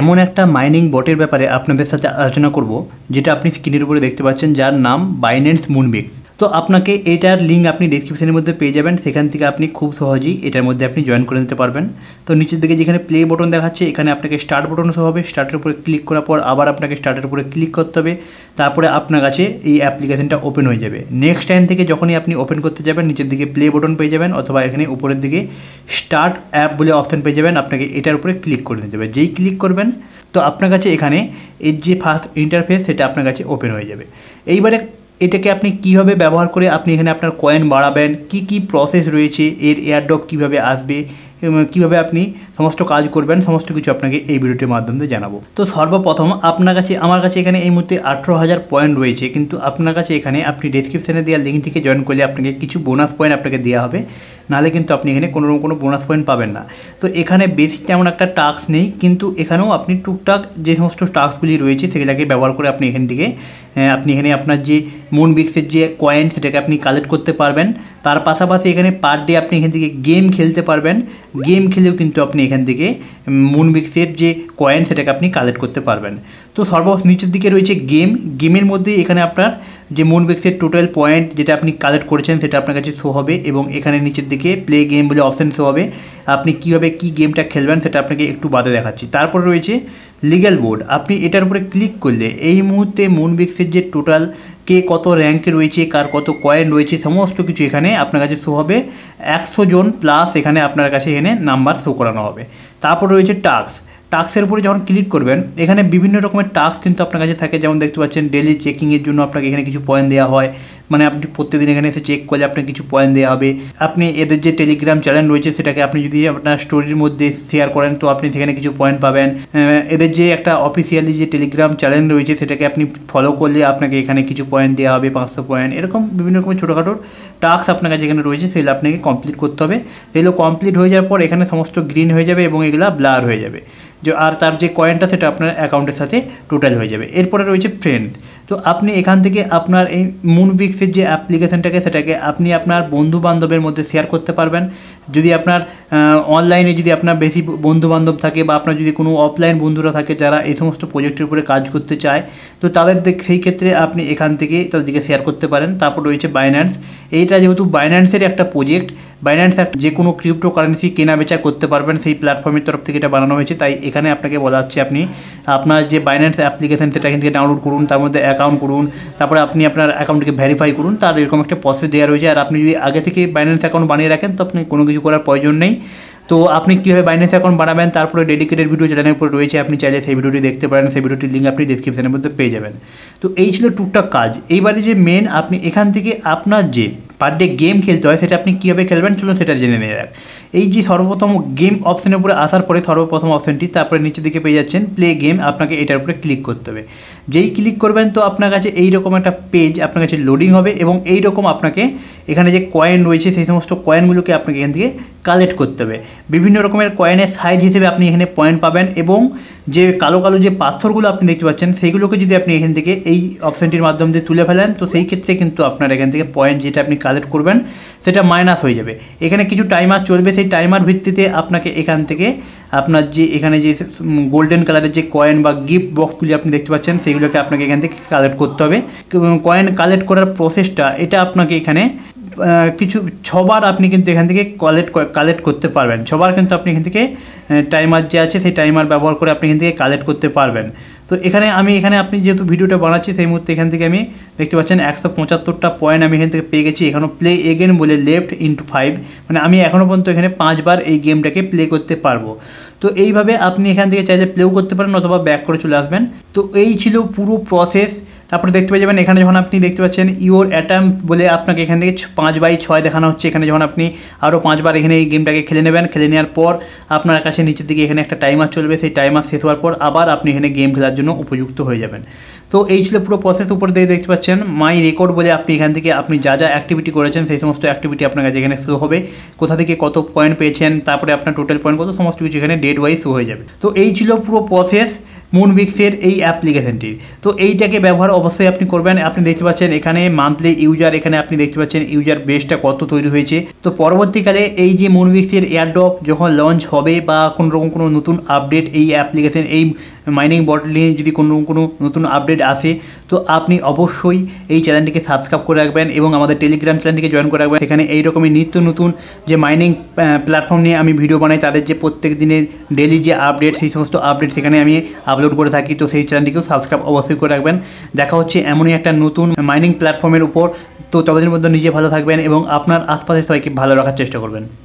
এমন একটা মাইনিং বটের ব্যাপারে আপনাদের সাথে আলোচনা করব যেটা আপনি স্ক্রিনের উপরে দেখতে পাচ্ছেন যার নাম বাইন্যান্স মুনবিক্স তো আপনাকে এটার লিঙ্ক আপনি ডিসক্রিপশানের মধ্যে পেয়ে যাবেন সেখান থেকে আপনি খুব সহজেই এটার মধ্যে আপনি জয়েন করে নিতে পারবেন তো নিচের দিকে যেখানে প্লে বটন দেখাচ্ছে এখানে আপনাকে স্টার্ট বটন সহ হবে স্টার্টের উপরে ক্লিক করার পর আবার আপনাকে স্টার্টের উপরে ক্লিক করতে হবে তারপরে আপনার কাছে এই অ্যাপ্লিকেশনটা ওপেন হয়ে যাবে নেক্সট টাইম থেকে যখনই আপনি ওপেন করতে যাবেন নিচের দিকে প্লে বটন পেয়ে যাবেন অথবা এখানে উপরের দিকে স্টার্ট অ্যাপ বলে অপশান পেয়ে যাবেন আপনাকে এটার উপরে ক্লিক করে নিতে হবে যেই ক্লিক করবেন তো আপনার কাছে এখানে এর যে ফার্স্ট ইন্টারফেস সেটা আপনার কাছে ওপেন হয়ে যাবে এইবারে এটাকে আপনি কিভাবে ব্যবহার করে আপনি এখানে আপনার কয়েন বাড়াবেন কি কি প্রসেস রয়েছে এর এয়ারড্রপ কিভাবে আসবে কিভাবে আপনি সমস্ত কাজ করবেন সমস্ত কিছু আপনাকে এই ভিডিওর মাধ্যমে জানাবো তো সর্বপ্রথম আপনার কাছে আমার কাছে এখানে এই মতে 18000 পয়েন্ট রয়েছে কিন্তু আপনার কাছে এখানে আপনি ডেসক্রিপশনে দেয়া লিংক থেকে জয়েন করলে আপনাকে কিছু বোনাস পয়েন্ট আপনাকে দেয়া হবে নালে কিন্তু আপনি এখানে কোনো রকম কোনো বোনাস পয়েন্ট পাবেন না তো এখানে বেসিক যেমন একটা টাস্ক নেই কিন্তু এখানেও আপনি টুকটাক যে সমস্ত টাস্কগুলি রয়েছে সেগুলোকে ব্যবহার করে আপনি এখান থেকে আপনি এখানে আপনার যে মুন বিক্সের যে কয়েন্স এটাকে আপনি কালেক্ট করতে পারবেন তার পাশাপাশে এখানে পার ডে আপনি এখান থেকে গেম খেলতে পারবেন गेम खेलियो किंतु আপনি এখানকার থেকে মুনবিকৃত যে কয়েন সেটাক আপনি কালেক্ট করতে পারবেন তো সর্ববস্ নিচের দিকে রয়েছে গেম গেমের মধ্যে এখানে আপনার যে মোট বেক্সের টোটাল পয়েন্ট যেটা আপনি কালেক্ট করেছেন সেটা আপনার কাছে শো হবে এবং এখানে নিচের দিকে প্লে গেম বলে অপশান শো হবে আপনি কীভাবে কি গেমটা খেলবেন সেটা আপনাকে একটু বাদে দেখাচ্ছি তারপর রয়েছে লিগ্যাল বোর্ড আপনি এটার উপরে ক্লিক করলে এই মুহূর্তে বেক্সের যে টোটাল কে কত র্যাঙ্কে রয়েছে কার কত কয়েন রয়েছে সমস্ত কিছু এখানে আপনার কাছে শো হবে একশো জন প্লাস এখানে আপনার কাছে এখানে নাম্বার শো করানো হবে তারপর রয়েছে টাস্ক টাস্কের উপরে যখন ক্লিক করবেন এখানে বিভিন্ন রকমের টাস্ক কিন্তু আপনার কাছে থাকে যেমন দেখতে পাচ্ছেন ডেলি চেকিংয়ের জন্য আপনাকে এখানে কিছু পয়েন্ট দেওয়া হয় মানে আপনি প্রত্যেকদিন এখানে এসে চেক করলে আপনার কিছু পয়েন্ট দেওয়া হবে আপনি এদের যে টেলিগ্রাম চ্যানেল রয়েছে সেটাকে আপনি যদি আপনার স্টোরির মধ্যে শেয়ার করেন তো আপনি সেখানে কিছু পয়েন্ট পাবেন এদের যে একটা অফিসিয়ালি যে টেলিগ্রাম চ্যানেল রয়েছে সেটাকে আপনি ফলো করলে আপনাকে এখানে কিছু পয়েন্ট দেওয়া হবে পাঁচশো পয়েন্ট এরকম বিভিন্ন রকমের ছোটোখাটো টাস্ক আপনার কাছে এখানে রয়েছে সেগুলো আপনাকে কমপ্লিট করতে হবে সেগুলো কমপ্লিট হয়ে যাওয়ার পর এখানে সমস্ত গ্রিন হয়ে যাবে এবং এগুলো ব্লার হয়ে যাবে যে আর তার যে কয়েনটা সেটা আপনার অ্যাকাউন্টের সাথে টোটাল হয়ে যাবে এরপরে রয়েছে ফ্রেন্ডস তো আপনি এখান থেকে আপনার এই মুনবিক্সের যে অ্যাপ্লিকেশানটাকে সেটাকে আপনি আপনার বন্ধু বান্ধবের মধ্যে শেয়ার করতে পারবেন যদি আপনার অনলাইনে যদি আপনার বেশি বন্ধুবান্ধব থাকে বা আপনার যদি কোনো অফলাইন বন্ধুরা থাকে যারা এই সমস্ত প্রজেক্টের উপরে কাজ করতে চায় তো তাদের সেই ক্ষেত্রে আপনি এখান থেকে তাদেরকে শেয়ার করতে পারেন তারপর রয়েছে বাইন্যান্স এইটা যেহেতু বাইন্যান্সের একটা প্রজেক্ট বাইন্যান্স একটা যে কোনো ক্রিপ্টো কারেন্সি কেনা বেচা করতে পারবেন সেই প্ল্যাটফর্মের তরফ থেকে এটা বানানো হয়েছে তাই এখানে আপনাকে বলা হচ্ছে আপনি আপনার যে বাইন্যান্স অ্যাপ্লিকেশান সেটা এখান থেকে ডাউনলোড করুন তার মধ্যে অ্যাকাউন্ট করুন তারপরে আপনি আপনার অ্যাকাউন্টকে ভেরিফাই করুন তার এরকম একটা প্রসেস দেওয়া রয়েছে আর আপনি যদি আগে থেকে বাইন্যান্স অ্যাকাউন্ট বানিয়ে রাখেন তো আপনি কোনো কিছু করার প্রয়োজন নেই তো আপনি কীভাবে বাইন্যান্স অ্যাকাউন্ট বানাবেন তারপরে ডেডিকেটেড ভিডিও চ্যানেলের উপর রয়েছে আপনি চাইলে সেই ভিডিওটি দেখতে পারেন সেই ভিডিওটির লিঙ্ক আপনি ডিসক্রিপশানের মধ্যে পেয়ে যাবেন তো এই ছিল টুকটাক কাজ এইবারে যে মেন আপনি এখান থেকে আপনার যে পার ডে গেম খেলতে হয় সেটা আপনি কীভাবে খেলবেন চলুন সেটা জেনে নিয়ে যাক এই যে সর্বপ্রথম গেম অপশানের উপরে আসার পরে সর্বপ্রথম অপশনটি তারপরে নিচের দিকে পেয়ে যাচ্ছেন প্লে গেম আপনাকে এটার উপরে ক্লিক করতে হবে যেই ক্লিক করবেন তো আপনার কাছে এই রকম একটা পেজ আপনার কাছে লোডিং হবে এবং এই রকম আপনাকে এখানে যে কয়েন রয়েছে সেই সমস্ত কয়েনগুলোকে আপনাকে এখান থেকে কালেক্ট করতে হবে বিভিন্ন রকমের কয়েনের সাইজ হিসেবে আপনি এখানে পয়েন্ট পাবেন এবং যে কালো কালো যে পাথরগুলো আপনি দেখতে পাচ্ছেন সেইগুলোকে যদি আপনি এখান থেকে এই অপশানটির মাধ্যম দিয়ে তুলে ফেলেন তো সেই ক্ষেত্রে কিন্তু আপনার এখান থেকে পয়েন্ট যেটা আপনি কালেক্ট করবেন সেটা মাইনাস হয়ে যাবে এখানে কিছু টাইম আর চলবে সেই টাইমার ভিত্তিতে আপনাকে এখান থেকে আপনার যে এখানে যে গোল্ডেন কালারের যে কয়েন বা গিফট বক্সগুলি আপনি দেখতে পাচ্ছেন সেগুলোকে আপনাকে এখান থেকে কালেক্ট করতে হবে কয়েন কালেক্ট করার প্রসেসটা এটা আপনাকে এখানে কিছু ছবার আপনি কিন্তু এখান থেকে কালেক্ট কালেক্ট করতে পারবেন ছবার কিন্তু আপনি এখান থেকে টাইমার যে আছে সেই টাইমার ব্যবহার করে আপনি এখান থেকে কালেক্ট করতে পারবেন তো এখানে আমি এখানে আপনি যেহেতু ভিডিওটা বানাচ্ছি সেই মুহূর্তে এখান থেকে আমি দেখতে পাচ্ছেন একশো পঁচাত্তরটা পয়েন্ট আমি এখান থেকে পেয়ে গেছি এখানেও প্লে এগেন বলে লেফট ইন্টু ফাইভ মানে আমি এখনও পর্যন্ত এখানে পাঁচবার এই গেমটাকে প্লে করতে পারবো তো এইভাবে আপনি এখান থেকে চাইলে প্লেও করতে পারেন অথবা ব্যাক করে চলে আসবেন তো এই ছিল পুরো প্রসেস আপনি দেখতে পেয়ে যাবেন এখানে যখন আপনি দেখতে পাচ্ছেন ইওর অ্যাটাম বলে আপনাকে এখান থেকে পাঁচ বাই ছয় দেখানো হচ্ছে এখানে যখন আপনি আরও পাঁচবার এখানে এই গেমটাকে খেলে নেবেন খেলে নেওয়ার পর আপনার কাছে নিচের দিকে এখানে একটা টাইমার চলবে সেই টাইমার শেষ হওয়ার পর আবার আপনি এখানে গেম খেলার জন্য উপযুক্ত হয়ে যাবেন তো এই ছিল পুরো প্রসেস উপর দিয়ে দেখতে পাচ্ছেন মাই রেকর্ড বলে আপনি এখান থেকে আপনি যা যা অ্যাক্টিভিটি করেছেন সেই সমস্ত অ্যাক্টিভিটি আপনার কাছে এখানে শো হবে কোথা থেকে কত পয়েন্ট পেয়েছেন তারপরে আপনার টোটাল পয়েন্ট কত সমস্ত কিছু এখানে ডেট ওয়াইজ শো হয়ে যাবে তো এই ছিল পুরো প্রসেস ভিক্সের এই অ্যাপ্লিকেশানটির তো এইটাকে ব্যবহার অবশ্যই আপনি করবেন আপনি দেখতে পাচ্ছেন এখানে মান্থলি ইউজার এখানে আপনি দেখতে পাচ্ছেন ইউজার বেসটা কত তৈরি হয়েছে তো পরবর্তীকালে এই যে ভিক্সের এয়ারড্রপ যখন লঞ্চ হবে বা কোনো রকম কোনো নতুন আপডেট এই অ্যাপ্লিকেশান এই মাইনিং বটল নিয়ে যদি কোনো কোনো নতুন আপডেট আসে তো আপনি অবশ্যই এই চ্যানেলটিকে সাবস্ক্রাইব করে রাখবেন এবং আমাদের টেলিগ্রাম চ্যানেলটিকে জয়েন করে রাখবেন সেখানে এই রকমই নিত্য নতুন যে মাইনিং প্ল্যাটফর্ম নিয়ে আমি ভিডিও বানাই তাদের যে প্রত্যেক দিনে ডেলি যে আপডেট সেই সমস্ত আপডেট সেখানে আমি আপলোড করে থাকি তো সেই চ্যানেলটিকেও সাবস্ক্রাইব অবশ্যই করে রাখবেন দেখা হচ্ছে এমনই একটা নতুন মাইনিং প্ল্যাটফর্মের উপর তো তাদের মধ্যে নিজে ভালো থাকবেন এবং আপনার আশপাশে সবাইকে ভালো রাখার চেষ্টা করবেন